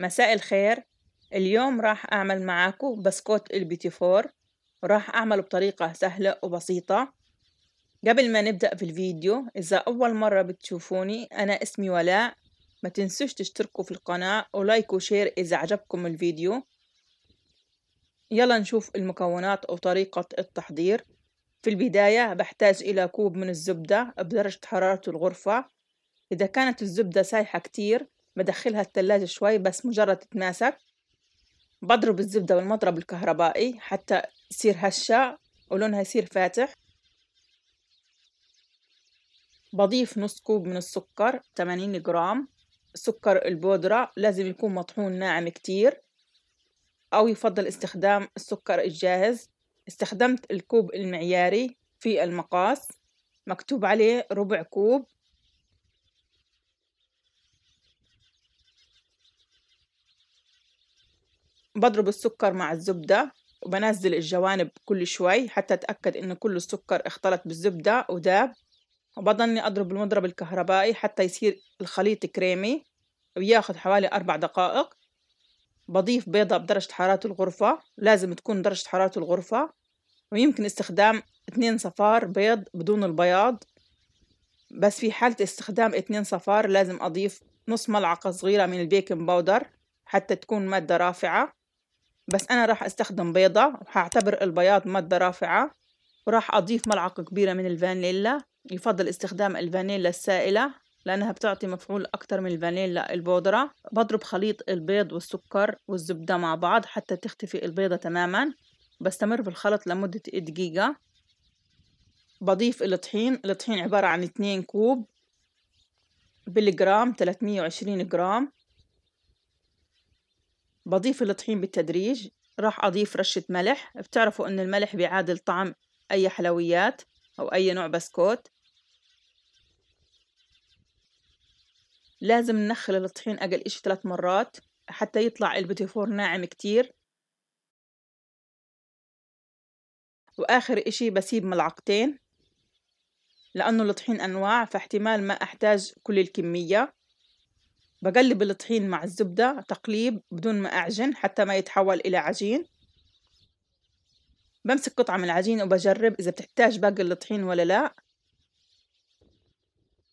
مساء الخير اليوم راح أعمل معاكو بسكوت البيتي فور وراح أعمله بطريقة سهلة وبسيطة قبل ما نبدأ في الفيديو إذا أول مرة بتشوفوني أنا اسمي ولاء ما تنسوش تشتركوا في القناة ولايك وشير إذا عجبكم الفيديو يلا نشوف المكونات أو طريقة التحضير في البداية بحتاج إلى كوب من الزبدة بدرجة حرارة الغرفة إذا كانت الزبدة سايحة كتير بدخلها التلاجة شوي بس مجرد تتماسك بضرب الزبدة بالمضرب الكهربائي حتى يصير هشة ولونها يصير فاتح بضيف نص كوب من السكر 80 جرام سكر البودرة لازم يكون مطحون ناعم كتير أو يفضل استخدام السكر الجاهز استخدمت الكوب المعياري في المقاس مكتوب عليه ربع كوب بضرب السكر مع الزبدة وبنزل الجوانب كل شوي حتى أتأكد إن كل السكر اختلط بالزبدة وداب وبضلني أضرب المضرب الكهربائي حتى يصير الخليط كريمي وياخد حوالي أربع دقائق بضيف بيضة بدرجة حرارة الغرفة لازم تكون درجة حرارة الغرفة ويمكن استخدام اتنين صفار بيض بدون البياض بس في حالة استخدام اتنين صفار لازم أضيف نص ملعقة صغيرة من البيكنج باودر حتى تكون مادة رافعة بس أنا راح أستخدم بيضة وهعتبر البياض مادة رافعة وراح أضيف ملعقة كبيرة من الفانيلا يفضل استخدام الفانيلا السائلة لأنها بتعطي مفعول أكتر من الفانيلا البودرة بضرب خليط البيض والسكر والزبدة مع بعض حتى تختفي البيضة تماما بستمر بالخلط لمدة دقيقة بضيف الطحين الطحين عبارة عن اتنين كوب بالجرام تلاتمية وعشرين جرام بضيف الطحين بالتدريج راح أضيف رشة ملح بتعرفوا أن الملح بيعادل طعم أي حلويات أو أي نوع بسكوت لازم ننخل الطحين أقل إشي ثلاث مرات حتى يطلع البتيفور ناعم كتير وآخر إشي بسيب ملعقتين لأنه الطحين أنواع فاحتمال ما أحتاج كل الكمية بقلب الطحين مع الزبدة تقليب بدون ما أعجن حتى ما يتحول إلى عجين بمسك قطعة من العجين وبجرب إذا بتحتاج باقي الطحين ولا لا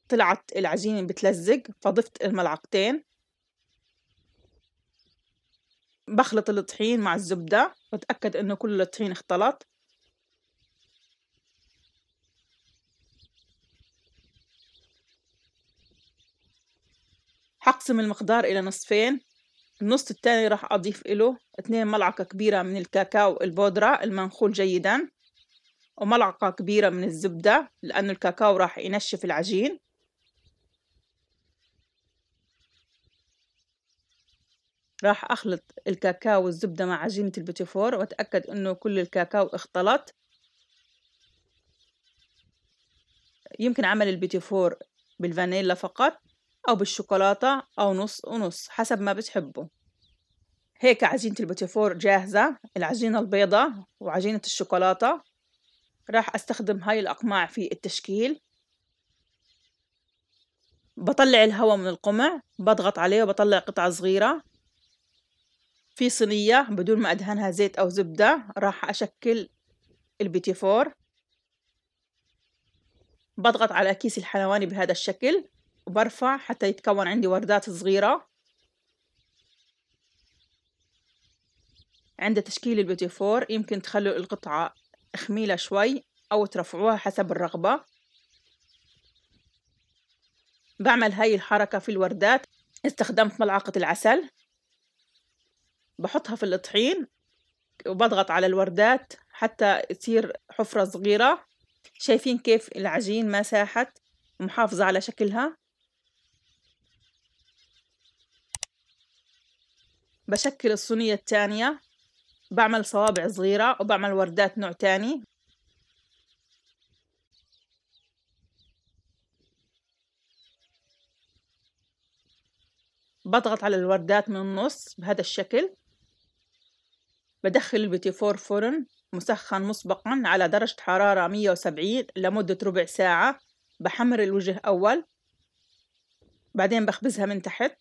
طلعت العجينة بتلزق فضفت الملعقتين بخلط الطحين مع الزبدة وأتأكد إنه كل الطحين اختلط هقسم المقدار إلى نصفين النص التاني راح أضيف له اتنين ملعقة كبيرة من الكاكاو البودرة المنخول جيدا وملعقة كبيرة من الزبدة لأنه الكاكاو راح ينشف العجين راح أخلط الكاكاو والزبدة مع عجينة البيتيفور وأتأكد أنه كل الكاكاو اختلط يمكن عمل البيتيفور بالفانيلا فقط أو بالشوكولاتة أو نص ونص حسب ما بتحبوا هيك عجينة البوتيفور جاهزة العجينة البيضة وعجينة الشوكولاتة راح أستخدم هاي الأقماع في التشكيل بطلع الهواء من القمع بضغط عليه وبطلع قطعة صغيرة في صينية بدون ما أدهنها زيت أو زبدة راح أشكل البيتي فور بضغط على كيس الحلواني بهذا الشكل وبرفع حتى يتكون عندي وردات صغيرة عند تشكيل البيتي فور يمكن تخلوا القطعة خميلة شوي أو ترفعوها حسب الرغبة بعمل هاي الحركة في الوردات استخدمت ملعقة العسل بحطها في الطحين وبضغط على الوردات حتى تصير حفرة صغيرة شايفين كيف العجين ما ساحت ومحافظة على شكلها بشكل الصينية التانية بعمل صوابع صغيرة وبعمل وردات نوع تاني بضغط على الوردات من النص بهذا الشكل بدخل البيتي فور فرن مسخن مسبقا على درجة حرارة 170 لمدة ربع ساعة بحمر الوجه أول بعدين بخبزها من تحت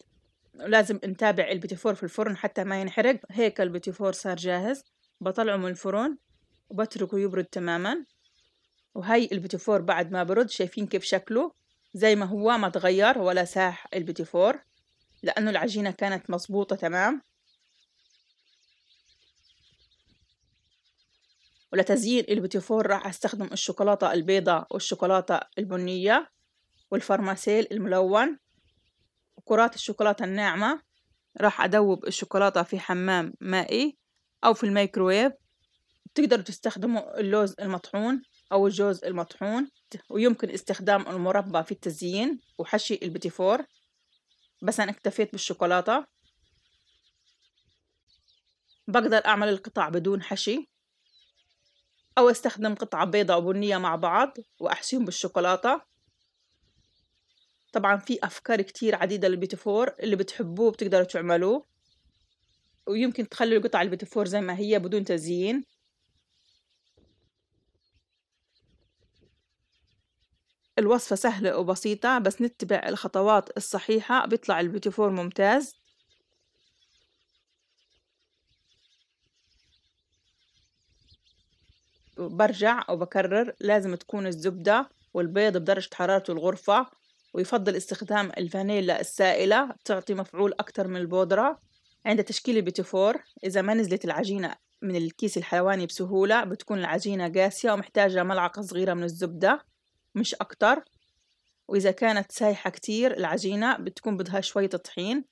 لازم نتابع فور في الفرن حتى ما ينحرق هيك فور صار جاهز بطلعه من الفرن وبتركه يبرد تماما وهي فور بعد ما برد شايفين كيف شكله زي ما هو ما تغير ولا ساح فور لأنه العجينة كانت مظبوطة تمام ولتزيين فور راح أستخدم الشوكولاتة البيضة والشوكولاتة البنية والفرماسيل الملون كرات الشوكولاتة الناعمة راح أدوب الشوكولاتة في حمام مائي أو في الميكرويف تقدر تستخدموا اللوز المطحون أو الجوز المطحون ويمكن استخدام المربى في التزيين وحشي البتيفور بس أنا اكتفيت بالشوكولاتة بقدر أعمل القطع بدون حشي أو استخدم قطعة بيضة وبنية مع بعض وأحشيهم بالشوكولاتة طبعا في أفكار كتير عديدة للبيتفور اللي بتحبوه بتقدروا تعملوه ويمكن تخلوا القطع البيتفور زي ما هي بدون تزيين الوصفة سهلة وبسيطة بس نتبع الخطوات الصحيحة بيطلع البيتفور ممتاز برجع وبكرر لازم تكون الزبدة والبيض بدرجة حرارة الغرفة ويفضل استخدام الفانيلا السائلة تعطي مفعول أكتر من البودرة عند تشكيل البيتفور إذا ما نزلت العجينة من الكيس الحلواني بسهولة بتكون العجينة قاسية ومحتاجة ملعقة صغيرة من الزبدة مش أكتر وإذا كانت سايحة كتير العجينة بتكون بدها شوية طحين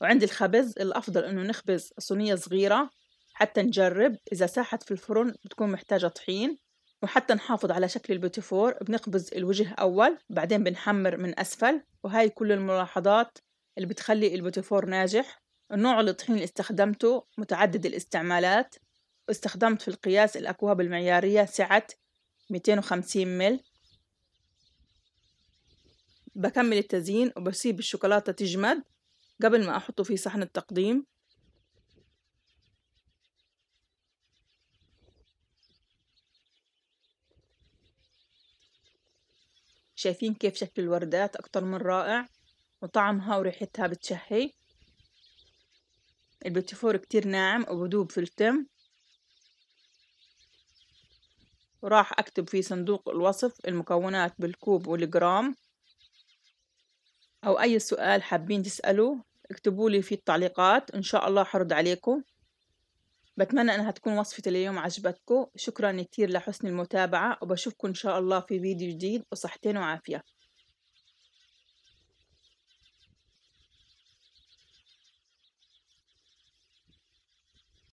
وعند الخبز الأفضل إنه نخبز صينية صغيرة حتى نجرب إذا ساحت في الفرن بتكون محتاجة طحين وحتى نحافظ على شكل البوتيفور بنقبز الوجه أول بعدين بنحمر من أسفل وهاي كل الملاحظات اللي بتخلي البوتيفور ناجح النوع الطحين اللي استخدمته متعدد الاستعمالات واستخدمت في القياس الأكواب المعيارية سعة 250 مل بكمل التزيين وبسيب الشوكولاتة تجمد قبل ما أحطه في صحن التقديم شايفين كيف شكل الوردات أكتر من رائع وطعمها وريحتها بتشهي البتفور كتير ناعم وبدوب في الفم وراح أكتب في صندوق الوصف المكونات بالكوب والجرام أو أي سؤال حابين تسألوه اكتبوا لي في التعليقات إن شاء الله حرد عليكم بتمنى إنها تكون وصفة اليوم عجبتكم شكرا كتير لحسن المتابعة وبشوفكم إن شاء الله في فيديو جديد وصحتين وعافية